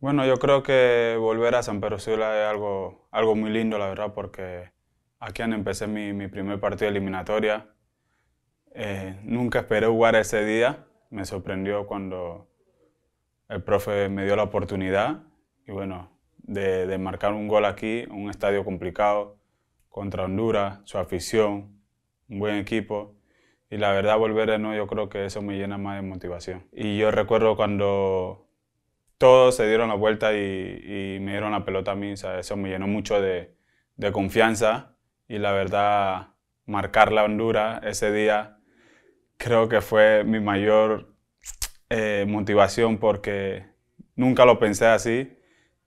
Bueno, yo creo que volver a San Pedro Sula es algo, algo muy lindo, la verdad, porque aquí empecé mi, mi primer partido de eliminatoria. Eh, nunca esperé jugar ese día. Me sorprendió cuando el profe me dio la oportunidad y bueno, de, marcar un gol aquí, un estadio complicado, contra Honduras, su afición, un buen equipo. Y la verdad, volver de nuevo, yo creo que eso me llena más de motivación. Y yo recuerdo cuando todos se dieron la vuelta y, me dieron la pelota a mí. eso me llenó mucho de, confianza y la verdad, marcar la Honduras ese día creo que fue mi mayor eh, motivación porque nunca lo pensé así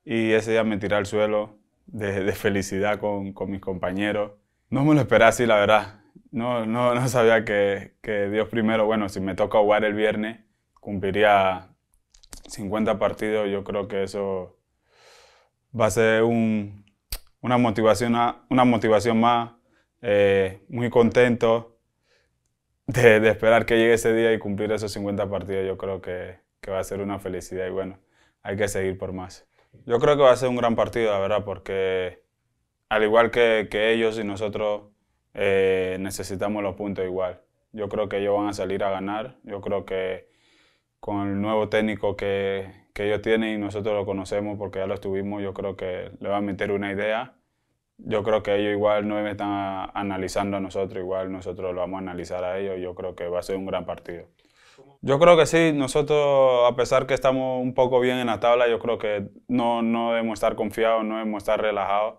y ese día me tiré al suelo de, felicidad con, mis compañeros. No me lo esperé así, la verdad. No, no, no sabía que Dios primero, bueno, si me toca jugar el viernes, cumpliría 50 partidos, yo creo que eso va a ser una, motivación, una motivación más, eh, muy contento de, esperar que llegue ese día y cumplir esos 50 partidos, yo creo que, va a ser una felicidad y bueno, hay que seguir por más. Yo creo que va a ser un gran partido, la verdad, porque al igual que, ellos y nosotros eh, necesitamos los puntos igual. Yo creo que ellos van a salir a ganar, yo creo que con el nuevo técnico que, que ellos tienen y nosotros lo conocemos porque ya lo estuvimos, yo creo que le va a meter una idea. Yo creo que ellos igual no me están analizando a nosotros, igual nosotros lo vamos a analizar a ellos. Yo creo que va a ser un gran partido. Yo creo que sí, nosotros a pesar que estamos un poco bien en la tabla, yo creo que no, no debemos estar confiados, no debemos estar relajados,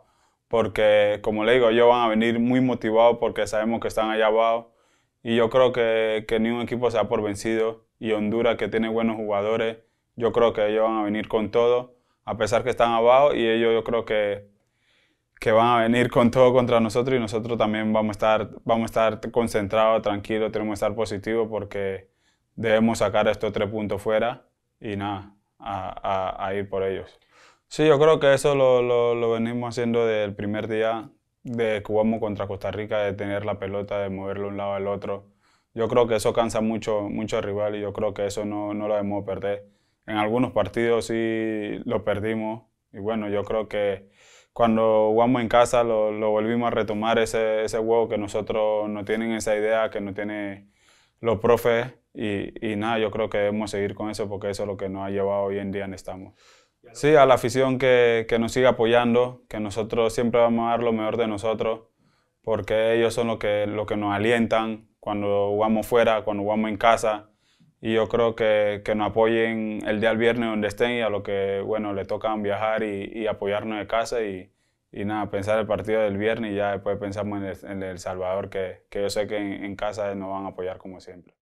porque como le digo, ellos van a venir muy motivados porque sabemos que están allá abajo y yo creo que, que ningún equipo se ha por vencido y Honduras, que tiene buenos jugadores, yo creo que ellos van a venir con todo, a pesar que están abajo, y ellos yo creo que, que van a venir con todo contra nosotros y nosotros también vamos a estar, vamos estar concentrados, tranquilos, tenemos que estar positivos porque debemos sacar estos tres puntos fuera y nada, a, ir por ellos. Sí, yo creo que eso lo, venimos haciendo desde el primer día de Cuba contra Costa Rica, de tener la pelota, de moverlo de un lado al otro yo creo que eso cansa mucho, mucho al rival y yo creo que eso no, no lo debemos perder. En algunos partidos sí lo perdimos y bueno, yo creo que cuando jugamos en casa lo, lo volvimos a retomar ese, ese juego que nosotros no tienen esa idea, que no tienen los profes y, y, nada, yo creo que debemos seguir con eso porque eso es lo que nos ha llevado hoy en día en estamos. Sí, a la afición que, que nos siga apoyando, que nosotros siempre vamos a dar lo mejor de nosotros porque ellos son los que, lo que nos alientan, cuando jugamos fuera, cuando jugamos en casa. Y yo creo que, nos apoyen el día del viernes donde estén y a lo que, bueno, le tocan viajar y, apoyarnos de casa. Y, nada, pensar el partido del viernes y ya después pensamos en El, Salvador, que, yo sé que en, en casa nos van a apoyar como siempre.